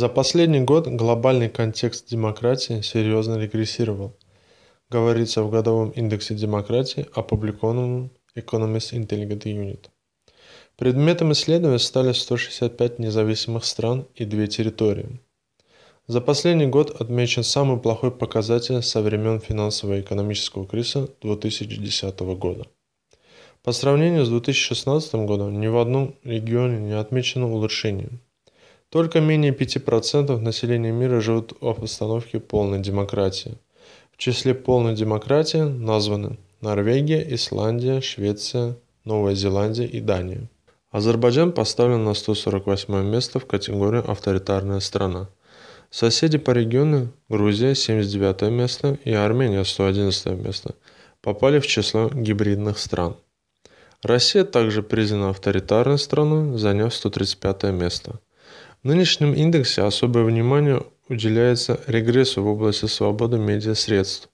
За последний год глобальный контекст демократии серьезно регрессировал, говорится в годовом индексе демократии, опубликованном Economist Intelligent Unit. Предметом исследования стали 165 независимых стран и две территории. За последний год отмечен самый плохой показатель со времен финансово-экономического кризиса 2010 года. По сравнению с 2016 годом ни в одном регионе не отмечено улучшение – только менее 5% населения мира живут в обстановке полной демократии. В числе полной демократии названы Норвегия, Исландия, Швеция, Новая Зеландия и Дания. Азербайджан поставлен на 148 место в категории «авторитарная страна». Соседи по региону – Грузия 79 место и Армения 111 место – попали в число гибридных стран. Россия также признана авторитарной страной, заняв 135 место. В нынешнем индексе особое внимание уделяется регрессу в области свободы медиасредств.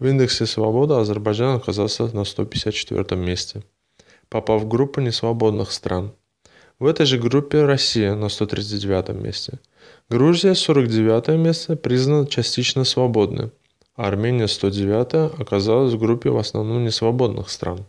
В индексе свободы Азербайджан оказался на 154 месте, попав в группу несвободных стран. В этой же группе Россия на 139 месте. Грузия 49 место признана частично свободной, а Армения 109 оказалась в группе в основном несвободных стран.